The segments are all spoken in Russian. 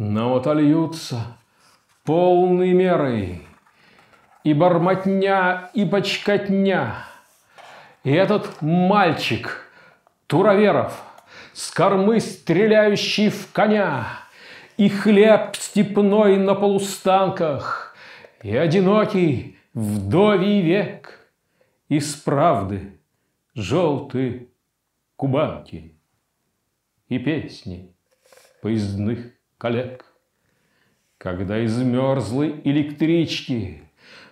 но вот ольются полной мерой и бормотня, и почкотня. И этот мальчик Туроверов, с кормы стреляющий в коня, и хлеб степной на полустанках, и одинокий вдовий век, и с правды желтые кубанки и песни поездных коллег. Когда из мерзлой электрички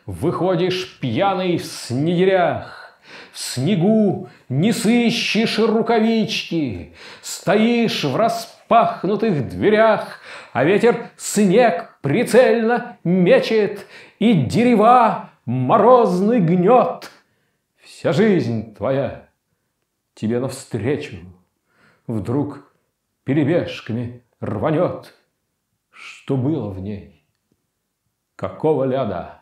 Выходишь пьяный в снегирях, В снегу не сыщешь рукавички, Стоишь в распахнутых дверях, А ветер снег прицельно мечет, И дерева морозный гнет. Вся жизнь твоя тебе навстречу Вдруг перебежками рванет, что было в ней. Какого ляда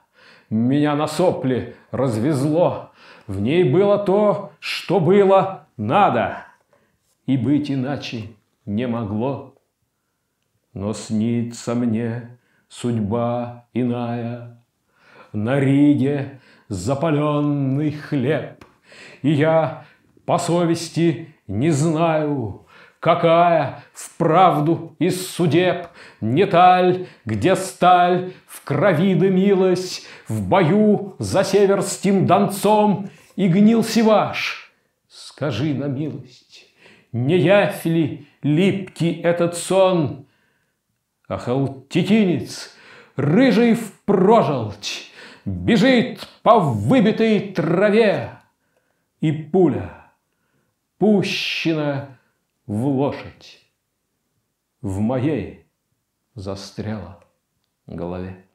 меня на сопли развезло, в ней было то, что было надо, и быть иначе не могло. Но снится мне судьба иная, на Риге запаленный хлеб, и я по совести не знаю, Какая вправду из судеб не таль, где сталь в крови дымилась, в бою за северским донцом и гнил ваш. Скажи на милость, не явь ли липкий этот сон? А хаутитинец, рыжий в прожелть, бежит по выбитой траве, и пуля пущена в лошадь. В моей застряла голове.